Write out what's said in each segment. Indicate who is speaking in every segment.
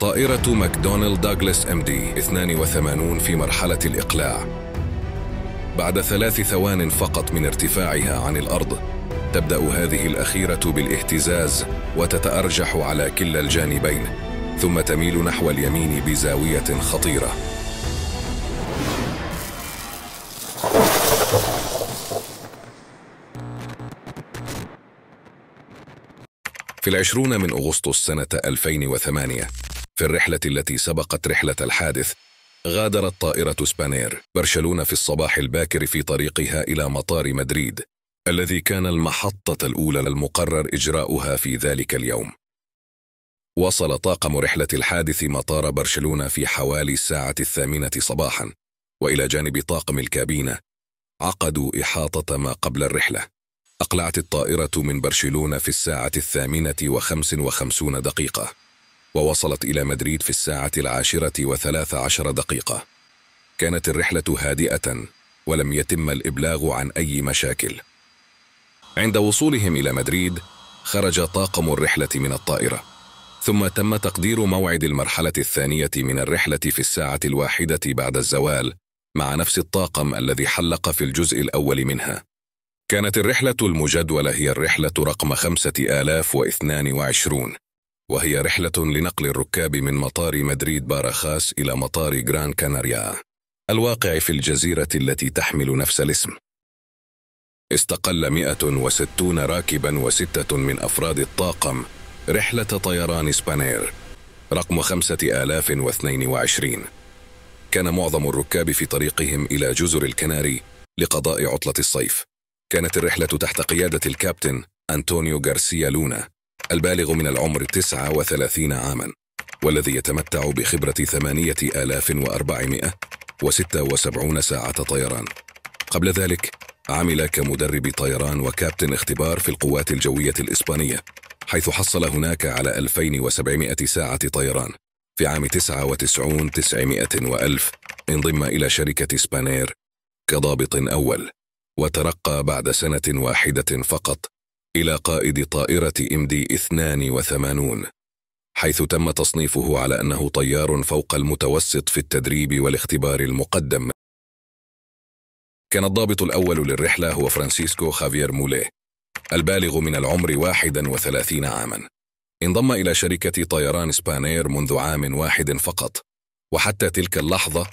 Speaker 1: طائرة ماكدونالد داغلاس ام دي 82 في مرحلة الإقلاع. بعد ثلاث ثوان فقط من ارتفاعها عن الأرض، تبدأ هذه الأخيرة بالاهتزاز وتتأرجح على كلا الجانبين، ثم تميل نحو اليمين بزاوية خطيرة. في العشرون من أغسطس سنة 2008 في الرحلة التي سبقت رحلة الحادث غادرت طائرة سبانير برشلونة في الصباح الباكر في طريقها إلى مطار مدريد الذي كان المحطة الأولى للمقرر إجراؤها في ذلك اليوم وصل طاقم رحلة الحادث مطار برشلونة في حوالي الساعة الثامنة صباحا وإلى جانب طاقم الكابينة عقدوا إحاطة ما قبل الرحلة أقلعت الطائرة من برشلونة في الساعة الثامنة وخمس وخمسون دقيقة ووصلت إلى مدريد في الساعة العاشرة وثلاث عشر دقيقة كانت الرحلة هادئة ولم يتم الإبلاغ عن أي مشاكل عند وصولهم إلى مدريد خرج طاقم الرحلة من الطائرة ثم تم تقدير موعد المرحلة الثانية من الرحلة في الساعة الواحدة بعد الزوال مع نفس الطاقم الذي حلق في الجزء الأول منها كانت الرحلة المجدولة هي الرحلة رقم 5022 وهي رحلة لنقل الركاب من مطار مدريد باراخاس إلى مطار جران كاناريا الواقع في الجزيرة التي تحمل نفس الاسم استقل 160 راكبا وستة من أفراد الطاقم رحلة طيران سبانير رقم 5022 كان معظم الركاب في طريقهم إلى جزر الكناري لقضاء عطلة الصيف كانت الرحلة تحت قيادة الكابتن أنطونيو غارسيا لونا البالغ من العمر 39 عاما والذي يتمتع بخبرة 8476 ساعة طيران قبل ذلك عمل كمدرب طيران وكابتن اختبار في القوات الجوية الإسبانية حيث حصل هناك على 2700 ساعة طيران في عام 99 900 وألف انضم إلى شركة سبانير كضابط أول وترقى بعد سنة واحدة فقط إلى قائد طائرة ام دي 82 حيث تم تصنيفه على أنه طيار فوق المتوسط في التدريب والاختبار المقدم كان الضابط الأول للرحلة هو فرانسيسكو خافير موليه البالغ من العمر 31 عاما انضم إلى شركة طيران سبانير منذ عام واحد فقط وحتى تلك اللحظة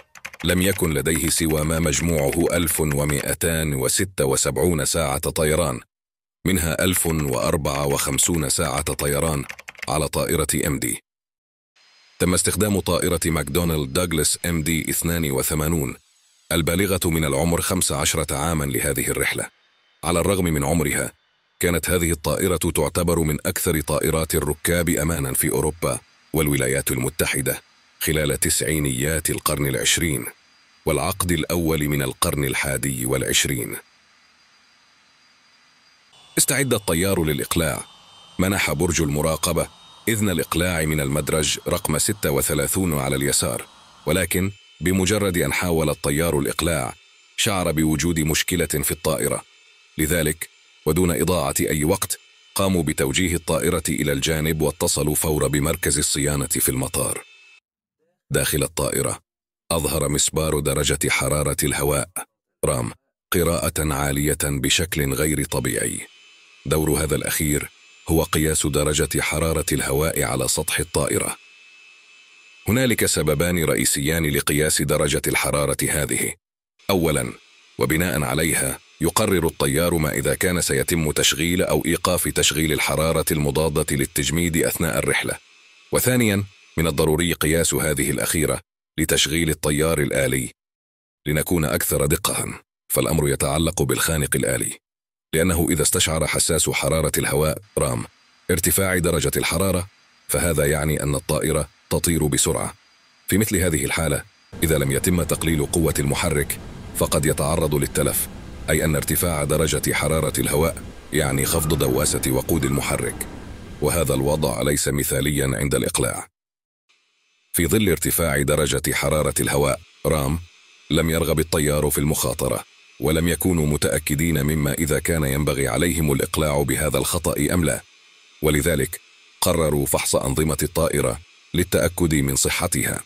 Speaker 1: لم يكن لديه سوى ما مجموعه 1276 ساعة طيران منها 1054 ساعة طيران على طائرة ام دي تم استخدام طائرة ماكدونالد دوغلاس ام دي 82 البالغة من العمر 15 عاما لهذه الرحلة على الرغم من عمرها كانت هذه الطائرة تعتبر من أكثر طائرات الركاب أمانا في أوروبا والولايات المتحدة خلال تسعينيات القرن العشرين والعقد الأول من القرن الحادي والعشرين استعد الطيار للإقلاع منح برج المراقبة إذن الإقلاع من المدرج رقم 36 على اليسار ولكن بمجرد أن حاول الطيار الإقلاع شعر بوجود مشكلة في الطائرة لذلك ودون إضاعة أي وقت قاموا بتوجيه الطائرة إلى الجانب واتصلوا فور بمركز الصيانة في المطار داخل الطائرة أظهر مسبار درجة حرارة الهواء رام قراءة عالية بشكل غير طبيعي دور هذا الأخير هو قياس درجة حرارة الهواء على سطح الطائرة. هنالك سببان رئيسيان لقياس درجة الحرارة هذه. أولاً، وبناء عليها يقرر الطيار ما إذا كان سيتم تشغيل أو إيقاف تشغيل الحرارة المضادة للتجميد أثناء الرحلة. وثانياً، من الضروري قياس هذه الأخيرة لتشغيل الطيار الآلي لنكون أكثر دقة، فالأمر يتعلق بالخانق الآلي. لأنه إذا استشعر حساس حرارة الهواء رام ارتفاع درجة الحرارة فهذا يعني أن الطائرة تطير بسرعة في مثل هذه الحالة إذا لم يتم تقليل قوة المحرك فقد يتعرض للتلف أي أن ارتفاع درجة حرارة الهواء يعني خفض دواسة وقود المحرك وهذا الوضع ليس مثاليا عند الإقلاع في ظل ارتفاع درجة حرارة الهواء رام لم يرغب الطيار في المخاطرة ولم يكونوا متأكدين مما إذا كان ينبغي عليهم الإقلاع بهذا الخطأ أم لا ولذلك قرروا فحص أنظمة الطائرة للتأكد من صحتها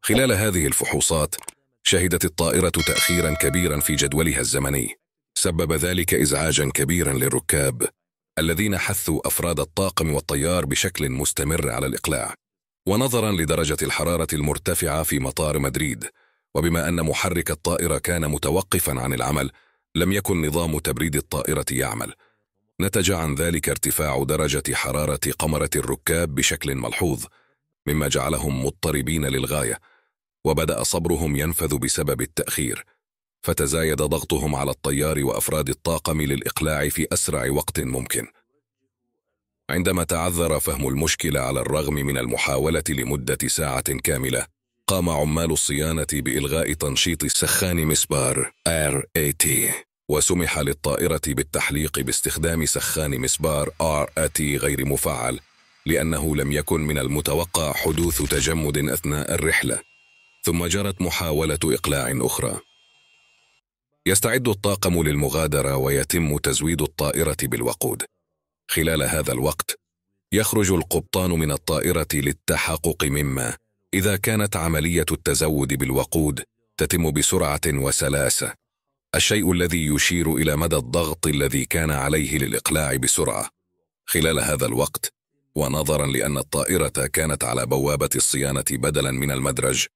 Speaker 1: خلال هذه الفحوصات شهدت الطائرة تأخيرا كبيرا في جدولها الزمني سبب ذلك إزعاجا كبيرا للركاب الذين حثوا أفراد الطاقم والطيار بشكل مستمر على الإقلاع ونظرا لدرجة الحرارة المرتفعة في مطار مدريد وبما أن محرك الطائرة كان متوقفا عن العمل لم يكن نظام تبريد الطائرة يعمل نتج عن ذلك ارتفاع درجة حرارة قمرة الركاب بشكل ملحوظ مما جعلهم مضطربين للغاية وبدأ صبرهم ينفذ بسبب التأخير فتزايد ضغطهم على الطيار وأفراد الطاقم للإقلاع في أسرع وقت ممكن عندما تعذر فهم المشكلة على الرغم من المحاولة لمدة ساعة كاملة قام عمال الصيانة بإلغاء تنشيط سخان مسبار RAT وسمح للطائرة بالتحليق باستخدام سخان مسبار RAT غير مفعل لأنه لم يكن من المتوقع حدوث تجمد أثناء الرحلة ثم جرت محاولة إقلاع أخرى يستعد الطاقم للمغادرة ويتم تزويد الطائرة بالوقود خلال هذا الوقت يخرج القبطان من الطائرة للتحقق مما إذا كانت عملية التزود بالوقود تتم بسرعة وسلاسة الشيء الذي يشير إلى مدى الضغط الذي كان عليه للإقلاع بسرعة خلال هذا الوقت ونظرا لأن الطائرة كانت على بوابة الصيانة بدلا من المدرج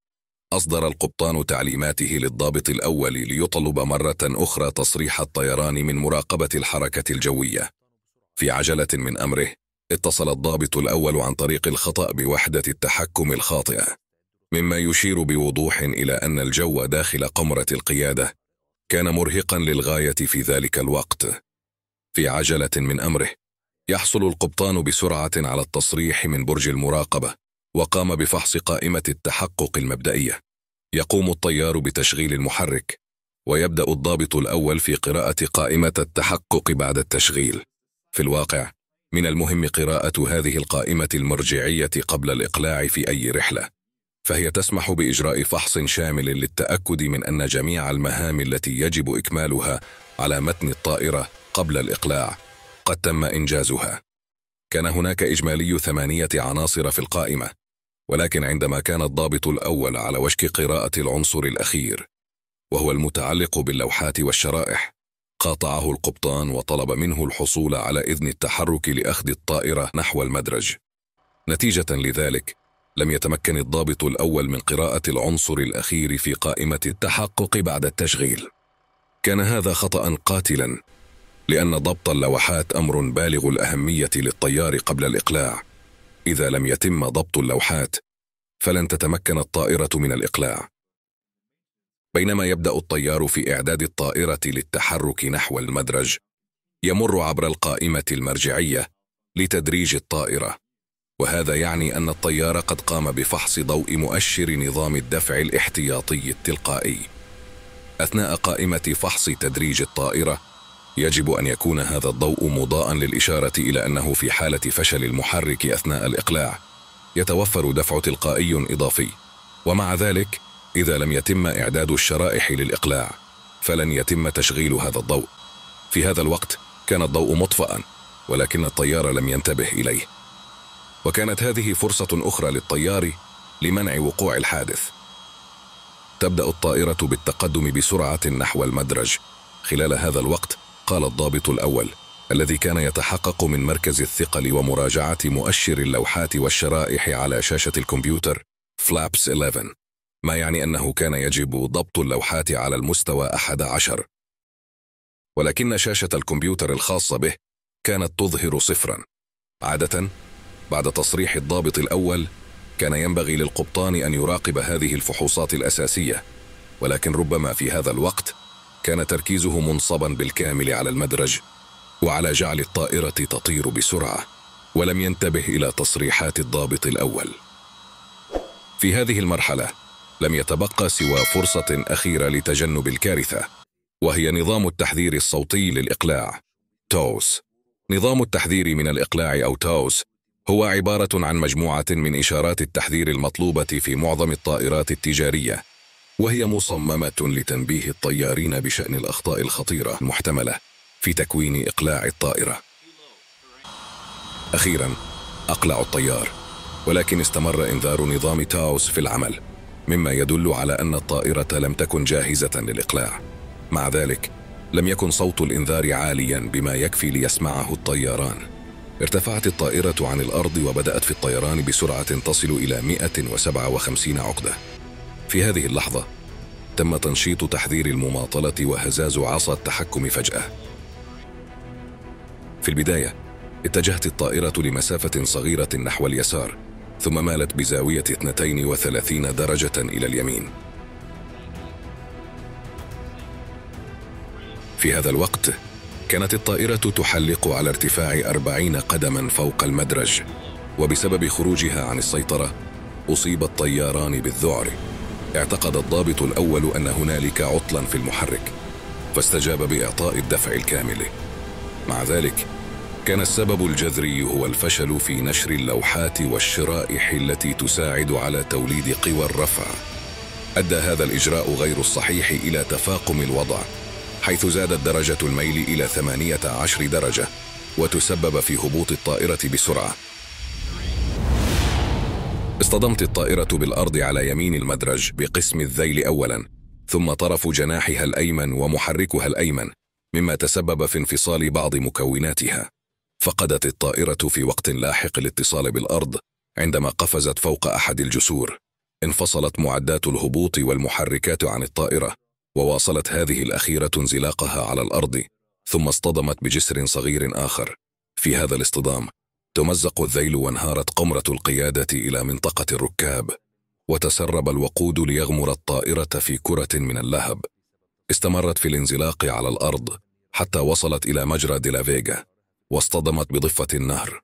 Speaker 1: أصدر القبطان تعليماته للضابط الأول ليطلب مرة أخرى تصريح الطيران من مراقبة الحركة الجوية في عجلة من أمره اتصل الضابط الأول عن طريق الخطأ بوحدة التحكم الخاطئة مما يشير بوضوح إلى أن الجو داخل قمرة القيادة كان مرهقا للغاية في ذلك الوقت في عجلة من أمره يحصل القبطان بسرعة على التصريح من برج المراقبة وقام بفحص قائمة التحقق المبدئية يقوم الطيار بتشغيل المحرك ويبدأ الضابط الأول في قراءة قائمة التحقق بعد التشغيل في الواقع من المهم قراءة هذه القائمة المرجعية قبل الإقلاع في أي رحلة فهي تسمح بإجراء فحص شامل للتأكد من أن جميع المهام التي يجب إكمالها على متن الطائرة قبل الإقلاع قد تم إنجازها كان هناك إجمالي ثمانية عناصر في القائمة ولكن عندما كان الضابط الأول على وشك قراءة العنصر الأخير وهو المتعلق باللوحات والشرائح قاطعه القبطان وطلب منه الحصول على إذن التحرك لأخذ الطائرة نحو المدرج نتيجة لذلك لم يتمكن الضابط الأول من قراءة العنصر الأخير في قائمة التحقق بعد التشغيل كان هذا خطأ قاتلا لأن ضبط اللوحات أمر بالغ الأهمية للطيار قبل الإقلاع إذا لم يتم ضبط اللوحات فلن تتمكن الطائرة من الإقلاع بينما يبدأ الطيار في إعداد الطائرة للتحرك نحو المدرج، يمر عبر القائمة المرجعية لتدريج الطائرة، وهذا يعني أن الطيار قد قام بفحص ضوء مؤشر نظام الدفع الاحتياطي التلقائي. أثناء قائمة فحص تدريج الطائرة، يجب أن يكون هذا الضوء مضاءً للإشارة إلى أنه في حالة فشل المحرك أثناء الإقلاع، يتوفر دفع تلقائي إضافي، ومع ذلك إذا لم يتم إعداد الشرائح للإقلاع فلن يتم تشغيل هذا الضوء في هذا الوقت كان الضوء مطفأ ولكن الطيار لم ينتبه إليه وكانت هذه فرصة أخرى للطيار لمنع وقوع الحادث تبدأ الطائرة بالتقدم بسرعة نحو المدرج خلال هذا الوقت قال الضابط الأول الذي كان يتحقق من مركز الثقل ومراجعة مؤشر اللوحات والشرائح على شاشة الكمبيوتر فلابس 11 ما يعني أنه كان يجب ضبط اللوحات على المستوى أحد عشر ولكن شاشة الكمبيوتر الخاصة به كانت تظهر صفرا عادة بعد تصريح الضابط الأول كان ينبغي للقبطان أن يراقب هذه الفحوصات الأساسية ولكن ربما في هذا الوقت كان تركيزه منصبا بالكامل على المدرج وعلى جعل الطائرة تطير بسرعة ولم ينتبه إلى تصريحات الضابط الأول في هذه المرحلة لم يتبقى سوى فرصة أخيرة لتجنب الكارثة وهي نظام التحذير الصوتي للإقلاع توس نظام التحذير من الإقلاع أو توس هو عبارة عن مجموعة من إشارات التحذير المطلوبة في معظم الطائرات التجارية وهي مصممة لتنبيه الطيارين بشأن الأخطاء الخطيرة المحتملة في تكوين إقلاع الطائرة أخيرا أقلع الطيار ولكن استمر إنذار نظام تاوس في العمل مما يدل على أن الطائرة لم تكن جاهزة للإقلاع مع ذلك لم يكن صوت الإنذار عاليا بما يكفي ليسمعه الطياران ارتفعت الطائرة عن الأرض وبدأت في الطيران بسرعة تصل إلى 157 عقدة في هذه اللحظة تم تنشيط تحذير المماطلة وهزاز عصا التحكم فجأة في البداية اتجهت الطائرة لمسافة صغيرة نحو اليسار ثم مالت بزاوية 32 درجة إلى اليمين في هذا الوقت كانت الطائرة تحلق على ارتفاع 40 قدما فوق المدرج وبسبب خروجها عن السيطرة أصيب الطياران بالذعر اعتقد الضابط الأول أن هنالك عطلا في المحرك فاستجاب بإعطاء الدفع الكامل مع ذلك كان السبب الجذري هو الفشل في نشر اللوحات والشرائح التي تساعد على توليد قوى الرفع ادى هذا الاجراء غير الصحيح الى تفاقم الوضع حيث زادت درجه الميل الى 18 درجه وتسبب في هبوط الطائره بسرعه اصطدمت الطائره بالارض على يمين المدرج بقسم الذيل اولا ثم طرف جناحها الايمن ومحركها الايمن مما تسبب في انفصال بعض مكوناتها فقدت الطائرة في وقت لاحق الاتصال بالأرض عندما قفزت فوق أحد الجسور انفصلت معدات الهبوط والمحركات عن الطائرة وواصلت هذه الأخيرة انزلاقها على الأرض ثم اصطدمت بجسر صغير آخر في هذا الاصطدام تمزق الذيل وانهارت قمرة القيادة إلى منطقة الركاب وتسرب الوقود ليغمر الطائرة في كرة من اللهب استمرت في الانزلاق على الأرض حتى وصلت إلى مجرى ديلافيغا واصطدمت بضفة النهر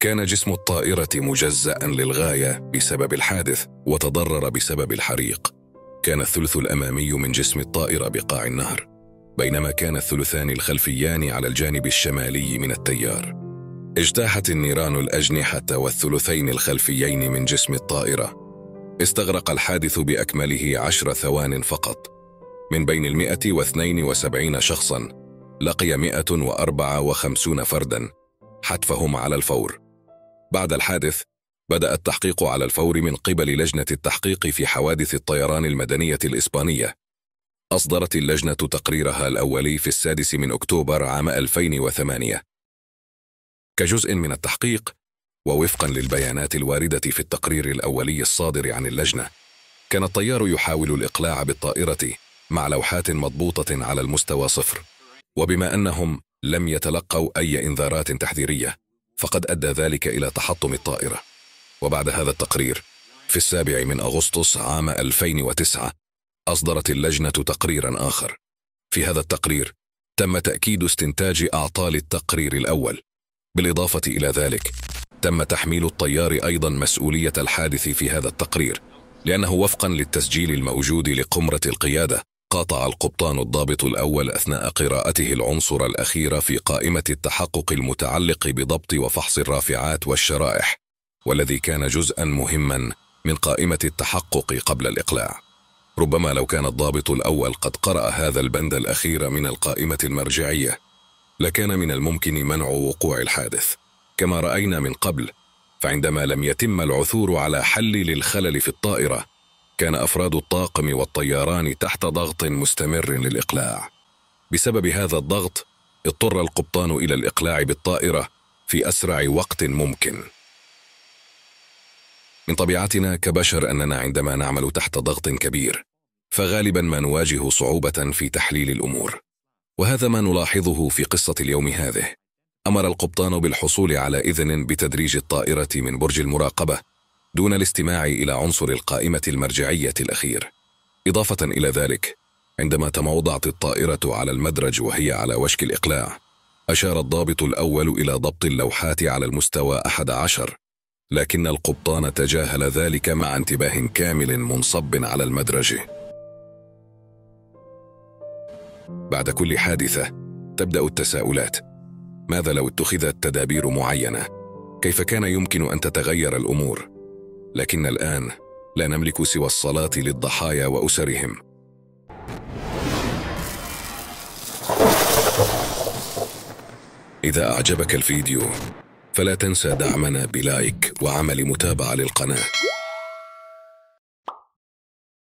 Speaker 1: كان جسم الطائرة مجزأ للغاية بسبب الحادث وتضرر بسبب الحريق كان الثلث الأمامي من جسم الطائرة بقاع النهر بينما كان الثلثان الخلفيان على الجانب الشمالي من التيار اجتاحت النيران الأجنحة والثلثين الخلفيين من جسم الطائرة استغرق الحادث بأكمله عشر ثوان فقط من بين المئة واثنين وسبعين شخصاً لقي 154 فردا حتفهم على الفور بعد الحادث بدأ التحقيق على الفور من قبل لجنة التحقيق في حوادث الطيران المدنية الإسبانية أصدرت اللجنة تقريرها الأولي في السادس من أكتوبر عام 2008 كجزء من التحقيق ووفقا للبيانات الواردة في التقرير الأولي الصادر عن اللجنة كان الطيار يحاول الإقلاع بالطائرة مع لوحات مضبوطة على المستوى صفر وبما انهم لم يتلقوا اي انذارات تحذيريه فقد ادى ذلك الى تحطم الطائره وبعد هذا التقرير في السابع من اغسطس عام 2009 اصدرت اللجنه تقريرا اخر في هذا التقرير تم تاكيد استنتاج اعطال التقرير الاول بالاضافه الى ذلك تم تحميل الطيار ايضا مسؤوليه الحادث في هذا التقرير لانه وفقا للتسجيل الموجود لقمره القياده قاطع القبطان الضابط الأول أثناء قراءته العنصر الأخير في قائمة التحقق المتعلق بضبط وفحص الرافعات والشرائح والذي كان جزءا مهما من قائمة التحقق قبل الإقلاع ربما لو كان الضابط الأول قد قرأ هذا البند الأخير من القائمة المرجعية لكان من الممكن منع وقوع الحادث كما رأينا من قبل فعندما لم يتم العثور على حل للخلل في الطائرة كان افراد الطاقم والطيران تحت ضغط مستمر للاقلاع بسبب هذا الضغط اضطر القبطان الى الاقلاع بالطائره في اسرع وقت ممكن من طبيعتنا كبشر اننا عندما نعمل تحت ضغط كبير فغالبا ما نواجه صعوبه في تحليل الامور وهذا ما نلاحظه في قصه اليوم هذه امر القبطان بالحصول على اذن بتدريج الطائره من برج المراقبه دون الاستماع إلى عنصر القائمة المرجعية الأخير إضافة إلى ذلك عندما تموضعت الطائرة على المدرج وهي على وشك الإقلاع أشار الضابط الأول إلى ضبط اللوحات على المستوى أحد عشر لكن القبطان تجاهل ذلك مع انتباه كامل منصب على المدرج بعد كل حادثة تبدأ التساؤلات ماذا لو اتخذت تدابير معينة؟ كيف كان يمكن أن تتغير الأمور؟ لكن الان لا نملك سوى الصلاه للضحايا واسرهم اذا اعجبك الفيديو فلا تنسى دعمنا بلايك وعمل متابعه للقناه